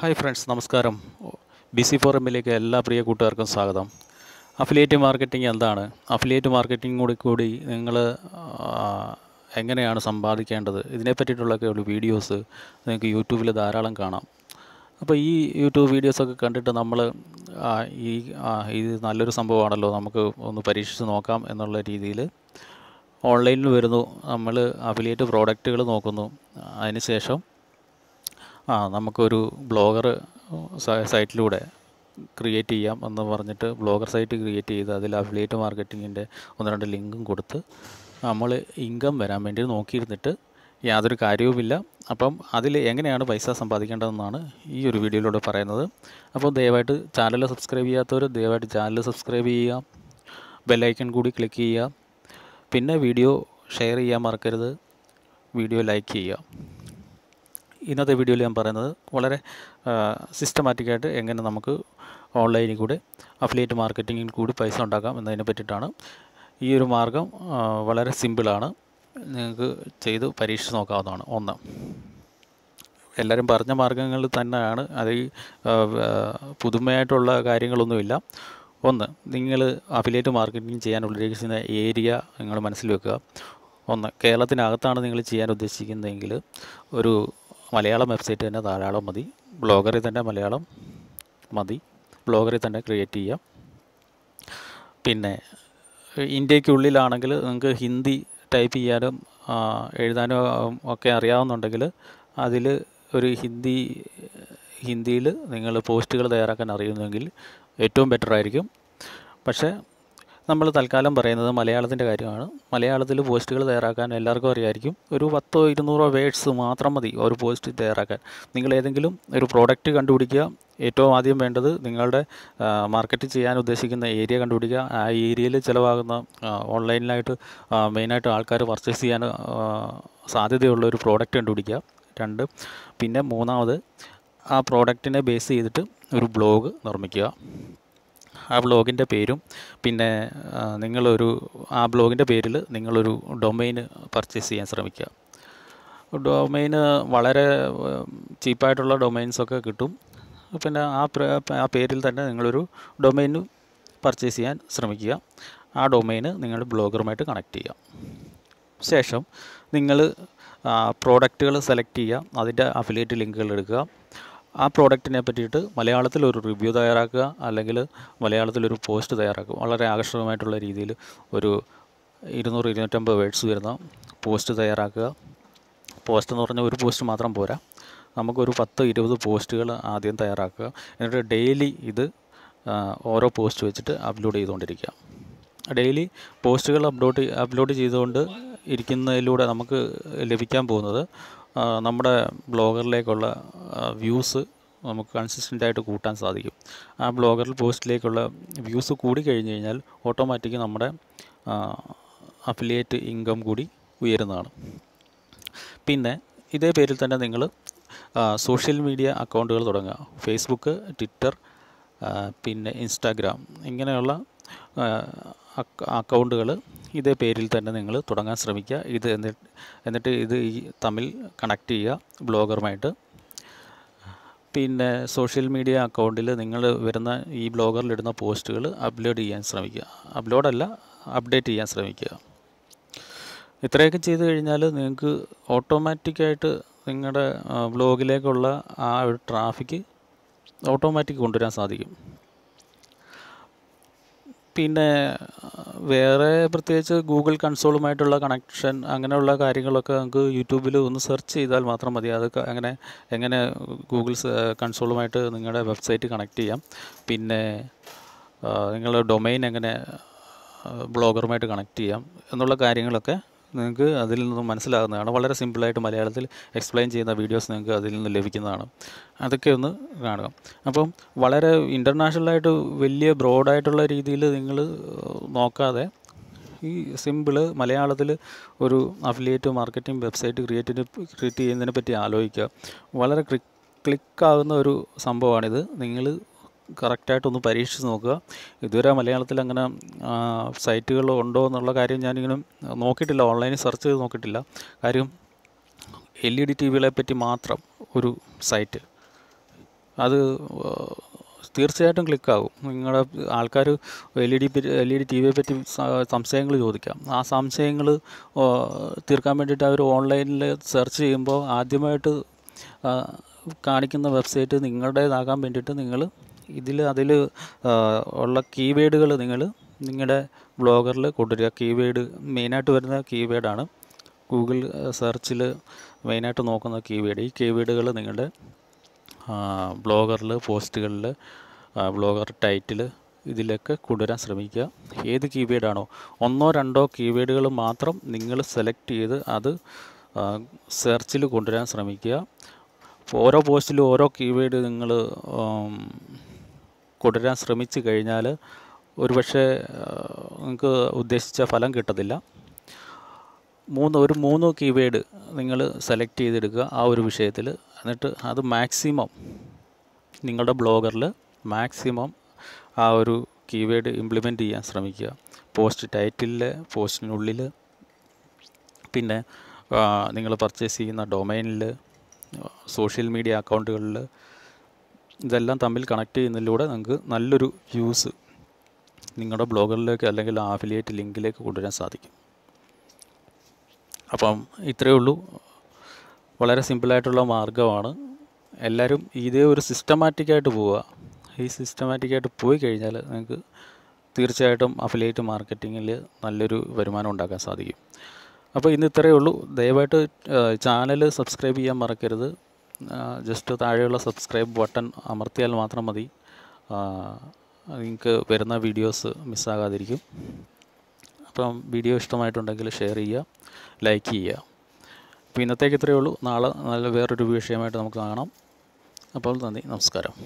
hi friends നമസ്കാരം B C four എമ്മിലേക്ക് എല്ലാ പ്രിയ കൂട്ടുകാർക്കും സ്വാഗതം അഫിലിയേറ്റ് മാർക്കറ്റിംഗ് എന്താണ് അഫിലിയേറ്റ് മാർക്കറ്റിംഗ് കൂടി കൂടി നിങ്ങൾ എങ്ങനെയാണ് സമ്പാദിക്കേണ്ടത് ഇതിനെപ്പറ്റിയിട്ടുള്ളൊക്കെ ഒരു വീഡിയോസ് നിങ്ങൾക്ക് യൂട്യൂബിൽ ധാരാളം കാണാം അപ്പോൾ ഈ യൂട്യൂബ് വീഡിയോസൊക്കെ കണ്ടിട്ട് നമ്മൾ ഈ ഇത് നല്ലൊരു സംഭവമാണല്ലോ നമുക്ക് ഒന്ന് പരീക്ഷിച്ച് നോക്കാം എന്നുള്ള രീതിയിൽ ഓൺലൈനിൽ വരുന്നു നമ്മൾ അഫിലിയേറ്റ് പ്രോഡക്റ്റുകൾ നോക്കുന്നു അതിനുശേഷം ആ നമുക്കൊരു ബ്ലോഗർ സൈറ്റിലൂടെ ക്രിയേറ്റ് ചെയ്യാം എന്ന് പറഞ്ഞിട്ട് ബ്ലോഗർ സൈറ്റ് ക്രിയേറ്റ് ചെയ്ത് അതിൽ അഫിലിയേറ്റ് മാർക്കറ്റിങ്ങിൻ്റെ ഒന്ന് രണ്ട് ലിങ്കും കൊടുത്ത് നമ്മൾ ഇൻകം വരാൻ വേണ്ടി നോക്കിയിരുന്നിട്ട് യാതൊരു കാര്യവുമില്ല അപ്പം അതിൽ എങ്ങനെയാണ് പൈസ സമ്പാദിക്കേണ്ടതെന്നാണ് ഈ ഒരു വീഡിയോയിലൂടെ പറയുന്നത് അപ്പോൾ ദയവായിട്ട് ചാനൽ സബ്സ്ക്രൈബ് ചെയ്യാത്തവർ ദയവായിട്ട് ചാനൽ സബ്സ്ക്രൈബ് ചെയ്യുക ബെല്ലൈക്കൺ കൂടി ക്ലിക്ക് ചെയ്യുക പിന്നെ വീഡിയോ ഷെയർ ചെയ്യാൻ മറക്കരുത് വീഡിയോ ലൈക്ക് ചെയ്യുക ഇന്നത്തെ വീഡിയോയിൽ ഞാൻ പറയുന്നത് വളരെ സിസ്റ്റമാറ്റിക്കായിട്ട് എങ്ങനെ നമുക്ക് ഓൺലൈനിൽ കൂടെ അഫിലിയേറ്റ് മാർക്കറ്റിങ്ങിൽ കൂടി പൈസ ഉണ്ടാക്കാം എന്നതിനെ പറ്റിയിട്ടാണ് ഈ ഒരു മാർഗം വളരെ സിമ്പിളാണ് നിങ്ങൾക്ക് ചെയ്ത് പരീക്ഷിച്ച് നോക്കാവുന്നതാണ് ഒന്ന് എല്ലാവരും പറഞ്ഞ മാർഗ്ഗങ്ങൾ തന്നെയാണ് അത് പുതുമയായിട്ടുള്ള കാര്യങ്ങളൊന്നുമില്ല ഒന്ന് നിങ്ങൾ അഫിലിയേറ്റ് മാർക്കറ്റിംഗ് ചെയ്യാൻ ഉദ്ദേശിക്കുന്ന ഏരിയ നിങ്ങൾ മനസ്സിൽ വെക്കുക ഒന്ന് കേരളത്തിനകത്താണ് നിങ്ങൾ ചെയ്യാൻ ഉദ്ദേശിക്കുന്നതെങ്കിൽ ഒരു മലയാളം വെബ്സൈറ്റ് തന്നെ ധാരാളം മതി ബ്ലോഗറിൽ തന്നെ മലയാളം മതി ബ്ലോഗറിൽ തന്നെ ക്രിയേറ്റ് ചെയ്യാം പിന്നെ ഇന്ത്യക്കുള്ളിലാണെങ്കിൽ നിങ്ങൾക്ക് ഹിന്ദി ടൈപ്പ് ചെയ്യാനും എഴുതാനും ഒക്കെ അറിയാവുന്നുണ്ടെങ്കിൽ അതിൽ ഒരു ഹിന്ദി ഹിന്ദിയിൽ നിങ്ങൾ പോസ്റ്റുകൾ തയ്യാറാക്കാൻ അറിയുന്നെങ്കിൽ ഏറ്റവും ബെറ്റർ ആയിരിക്കും പക്ഷേ നമ്മൾ തൽക്കാലം പറയുന്നത് മലയാളത്തിൻ്റെ കാര്യമാണ് മലയാളത്തിൽ പോസ്റ്റുകൾ തയ്യാറാക്കാൻ എല്ലാവർക്കും അറിയാമായിരിക്കും ഒരു പത്തോ ഇരുന്നൂറോ വേഡ്സ് മാത്രം മതി ഒരു പോസ്റ്റ് തയ്യാറാക്കാൻ നിങ്ങൾ ഏതെങ്കിലും ഒരു പ്രോഡക്റ്റ് കണ്ടുപിടിക്കുക ഏറ്റവും ആദ്യം വേണ്ടത് നിങ്ങളുടെ മാർക്കറ്റ് ചെയ്യാൻ ഉദ്ദേശിക്കുന്ന ഏരിയ കണ്ടുപിടിക്കുക ആ ഏരിയയിൽ ചിലവാകുന്ന ഓൺലൈനിലായിട്ട് മെയിനായിട്ട് ആൾക്കാർ പർച്ചേസ് ചെയ്യാൻ സാധ്യതയുള്ള ഒരു പ്രോഡക്റ്റ് കണ്ടുപിടിക്കുക രണ്ട് പിന്നെ മൂന്നാമത് ആ പ്രോഡക്റ്റിനെ ബേസ് ചെയ്തിട്ട് ഒരു ബ്ലോഗ് നിർമ്മിക്കുക ആ ബ്ലോഗിൻ്റെ പേരും പിന്നെ നിങ്ങളൊരു ആ ബ്ലോഗിൻ്റെ പേരിൽ നിങ്ങളൊരു ഡൊമൈൻ പർച്ചേസ് ചെയ്യാൻ ശ്രമിക്കുക ഡൊമൈന് വളരെ ചീപ്പായിട്ടുള്ള ഡൊമൈൻസൊക്കെ കിട്ടും പിന്നെ ആ ആ പേരിൽ തന്നെ നിങ്ങളൊരു ഡൊമൈന് പർച്ചേസ് ചെയ്യാൻ ശ്രമിക്കുക ആ ഡൊമൈന് നിങ്ങൾ ബ്ലോഗറുമായിട്ട് കണക്ട് ചെയ്യുക ശേഷം നിങ്ങൾ പ്രോഡക്റ്റുകൾ സെലക്ട് ചെയ്യുക അതിൻ്റെ അഫിലിയേറ്റ് ലിങ്കുകൾ എടുക്കുക ആ പ്രോഡക്റ്റിനെ പറ്റിയിട്ട് മലയാളത്തിൽ ഒരു റിവ്യൂ തയ്യാറാക്കുക അല്ലെങ്കിൽ മലയാളത്തിലൊരു പോസ്റ്റ് തയ്യാറാക്കുക വളരെ ആകർഷകമായിട്ടുള്ള രീതിയിൽ ഒരു ഇരുന്നൂറ് ഇരുന്നൂറ്റമ്പത് വേർഡ്സ് വരുന്ന പോസ്റ്റ് തയ്യാറാക്കുക പോസ്റ്റ് എന്ന് പറഞ്ഞാൽ ഒരു പോസ്റ്റ് മാത്രം പോരാ നമുക്കൊരു പത്ത് ഇരുപത് പോസ്റ്റുകൾ ആദ്യം തയ്യാറാക്കുക എന്നിട്ട് ഡെയിലി ഇത് ഓരോ പോസ്റ്റ് വെച്ചിട്ട് അപ്ലോഡ് ചെയ്തുകൊണ്ടിരിക്കുക ഡെയിലി പോസ്റ്റുകൾ അപ്ലോഡ് അപ്ലോഡ് ചെയ്തുകൊണ്ട് ഇരിക്കുന്നതിലൂടെ നമുക്ക് ലഭിക്കാൻ പോകുന്നത് നമ്മുടെ ബ്ലോഗറിലേക്കുള്ള വ്യൂസ് നമുക്ക് കൺസിസ്റ്റൻ്റ് ആയിട്ട് കൂട്ടാൻ സാധിക്കും ആ ബ്ലോഗറിൽ പോസ്റ്റിലേക്കുള്ള വ്യൂസ് കൂടി കഴിഞ്ഞ് കഴിഞ്ഞാൽ ഓട്ടോമാറ്റിക്ക് നമ്മുടെ അഫിലിയേറ്റ് ഇൻകം കൂടി ഉയരുന്നതാണ് പിന്നെ ഇതേ പേരിൽ തന്നെ നിങ്ങൾ സോഷ്യൽ മീഡിയ അക്കൗണ്ടുകൾ തുടങ്ങുക ഫേസ്ബുക്ക് ട്വിറ്റർ പിന്നെ ഇൻസ്റ്റാഗ്രാം ഇങ്ങനെയുള്ള അക്കൗണ്ടുകൾ ഇതേ പേരിൽ തന്നെ നിങ്ങൾ തുടങ്ങാൻ ശ്രമിക്കുക ഇത് എന്നിട്ട് എന്നിട്ട് ഇത് ഈ തമ്മിൽ കണക്ട് ചെയ്യുക ബ്ലോഗറുമായിട്ട് പിന്നെ സോഷ്യൽ മീഡിയ അക്കൗണ്ടിൽ നിങ്ങൾ വരുന്ന ഈ ബ്ലോഗറിലിടുന്ന പോസ്റ്റുകൾ അപ്ലോഡ് ചെയ്യാൻ ശ്രമിക്കുക അപ്ലോഡല്ല അപ്ഡേറ്റ് ചെയ്യാൻ ശ്രമിക്കുക ഇത്രയൊക്കെ ചെയ്തു കഴിഞ്ഞാൽ നിങ്ങൾക്ക് ഓട്ടോമാറ്റിക്കായിട്ട് നിങ്ങളുടെ ബ്ലോഗിലേക്കുള്ള ആ ഒരു ട്രാഫിക് ഓട്ടോമാറ്റിക് കൊണ്ടുവരാൻ സാധിക്കും പിന്നെ വേറെ പ്രത്യേകിച്ച് ഗൂഗിൾ കൺസോളുമായിട്ടുള്ള കണക്ഷൻ അങ്ങനെയുള്ള കാര്യങ്ങളൊക്കെ നമുക്ക് യൂട്യൂബിൽ ഒന്ന് സെർച്ച് ചെയ്താൽ മാത്രം മതി അതൊക്കെ അങ്ങനെ എങ്ങനെ ഗൂഗിൾ കൺസോളുമായിട്ട് നിങ്ങളുടെ വെബ്സൈറ്റ് കണക്ട് ചെയ്യാം പിന്നെ നിങ്ങളുടെ ഡൊമൈൻ എങ്ങനെ ബ്ലോഗറുമായിട്ട് കണക്ട് ചെയ്യാം എന്നുള്ള കാര്യങ്ങളൊക്കെ നിങ്ങൾക്ക് അതിൽ നിന്ന് മനസ്സിലാകുന്നതാണ് വളരെ സിമ്പിളായിട്ട് മലയാളത്തിൽ എക്സ്പ്ലെയിൻ ചെയ്യുന്ന വീഡിയോസ് നിങ്ങൾക്ക് അതിൽ നിന്ന് ലഭിക്കുന്നതാണ് അതൊക്കെ ഒന്ന് കാണുക അപ്പം വളരെ ഇൻ്റർനാഷണലായിട്ട് വലിയ ബ്രോഡായിട്ടുള്ള രീതിയിൽ നിങ്ങൾ നോക്കാതെ ഈ സിമ്പിൾ മലയാളത്തിൽ ഒരു അഫിലിയേറ്റ് മാർക്കറ്റിംഗ് വെബ്സൈറ്റ് ക്രിയേറ്റിന് ക്രിയേറ്റ് ചെയ്യുന്നതിനെ പറ്റി ആലോചിക്കുക വളരെ ക്ലിക്കാവുന്ന ഒരു സംഭവമാണിത് നിങ്ങൾ കറക്റ്റായിട്ടൊന്ന് പരീക്ഷിച്ച് നോക്കുക ഇതുവരെ മലയാളത്തിൽ അങ്ങനെ സൈറ്റുകൾ ഉണ്ടോ എന്നുള്ള കാര്യം ഞാനിങ്ങനെ നോക്കിയിട്ടില്ല ഓൺലൈനിൽ സെർച്ച് ചെയ്ത് നോക്കിയിട്ടില്ല കാര്യം എൽ ഇ ഡി ടി വികളെ പറ്റി മാത്രം ഒരു സൈറ്റ് അത് തീർച്ചയായിട്ടും ക്ലിക്കാകും നിങ്ങളുടെ ആൾക്കാർ L E D L E D T വിയെ പറ്റി സംശയങ്ങൾ ചോദിക്കാം ആ സംശയങ്ങൾ തീർക്കാൻ വേണ്ടിയിട്ട് അവർ ഓൺലൈനിൽ സെർച്ച് ചെയ്യുമ്പോൾ ആദ്യമായിട്ട് കാണിക്കുന്ന വെബ്സൈറ്റ് നിങ്ങളുടേതാകാൻ വേണ്ടിയിട്ട് നിങ്ങൾ ഇതിൽ അതിൽ ഉള്ള കീവേഡുകൾ നിങ്ങൾ നിങ്ങളുടെ ബ്ലോഗറിൽ കൊണ്ടുവരിക കീവേഡ് മെയിനായിട്ട് വരുന്ന കീവേഡാണ് ഗൂഗിൾ സെർച്ചിൽ മെയിനായിട്ട് നോക്കുന്ന കീവേഡ് ഈ കീവേഡുകൾ നിങ്ങളുടെ ബ്ലോഗറിൽ പോസ്റ്റുകളിൽ ബ്ലോഗർ ടൈറ്റിൽ ഇതിലൊക്കെ കൊണ്ടുവരാൻ ശ്രമിക്കുക ഏത് കീവേഡാണോ ഒന്നോ രണ്ടോ കീവേഡുകൾ മാത്രം നിങ്ങൾ സെലക്ട് ചെയ്ത് അത് സെർച്ചിൽ കൊണ്ടുവരാൻ ശ്രമിക്കുക ഓരോ പോസ്റ്റിലും ഓരോ കീവേഡ് നിങ്ങൾ കൊടുരാൻ ശ്രമിച്ചു കഴിഞ്ഞാൽ ഒരുപക്ഷെ നിങ്ങൾക്ക് ഉദ്ദേശിച്ച ഫലം കിട്ടത്തില്ല മൂന്ന് ഒരു മൂന്നോ കീവേഡ് നിങ്ങൾ സെലക്ട് ചെയ്തെടുക്കുക ആ ഒരു വിഷയത്തിൽ എന്നിട്ട് അത് മാക്സിമം നിങ്ങളുടെ ബ്ലോഗറിൽ മാക്സിമം ആ ഒരു കീവേഡ് ഇംപ്ലിമെൻ്റ് ചെയ്യാൻ ശ്രമിക്കുക പോസ്റ്റ് ടൈറ്റിലിൽ പോസ്റ്റിനുള്ളിൽ പിന്നെ നിങ്ങൾ പർച്ചേസ് ചെയ്യുന്ന ഡൊമൈനിൽ സോഷ്യൽ മീഡിയ അക്കൗണ്ടുകളിൽ ഇതെല്ലാം തമ്മിൽ കണക്ട് ചെയ്യുന്നതിലൂടെ നിങ്ങൾക്ക് നല്ലൊരു വ്യൂസ് നിങ്ങളുടെ ബ്ലോഗറിലേക്ക് അല്ലെങ്കിൽ ആഫിലിയേറ്റ് ലിങ്കിലേക്ക് കൊണ്ടുവരാൻ സാധിക്കും അപ്പം ഇത്രയേ ഉള്ളൂ വളരെ സിമ്പിളായിട്ടുള്ള മാർഗ്ഗമാണ് എല്ലാവരും ഇതേ ഒരു സിസ്റ്റമാറ്റിക്കായിട്ട് പോവുക ഈ സിസ്റ്റമാറ്റിക്കായിട്ട് പോയി കഴിഞ്ഞാൽ നിങ്ങൾക്ക് തീർച്ചയായിട്ടും അഫിലേറ്റ് മാർക്കറ്റിങ്ങിൽ നല്ലൊരു വരുമാനം ഉണ്ടാക്കാൻ സാധിക്കും അപ്പോൾ ഇന്ന് ഇത്രയേ ഉള്ളൂ ദയവായിട്ട് ചാനൽ സബ്സ്ക്രൈബ് ചെയ്യാൻ മറക്കരുത് ജസ്റ്റ് താഴെയുള്ള സബ്സ്ക്രൈബ് ബട്ടൺ അമർത്തിയാൽ മാത്രം മതി നിങ്ങൾക്ക് വരുന്ന വീഡിയോസ് മിസ്സാകാതിരിക്കും അപ്പം വീഡിയോ ഇഷ്ടമായിട്ടുണ്ടെങ്കിൽ ഷെയർ ചെയ്യുക ലൈക്ക് ചെയ്യുക അപ്പോൾ ഇന്നത്തേക്ക് ഇത്രയേ ഉള്ളൂ നാളെ നല്ല വേറൊരു വിഷയമായിട്ട് നമുക്ക് കാണാം അപ്പോൾ നന്ദി നമസ്കാരം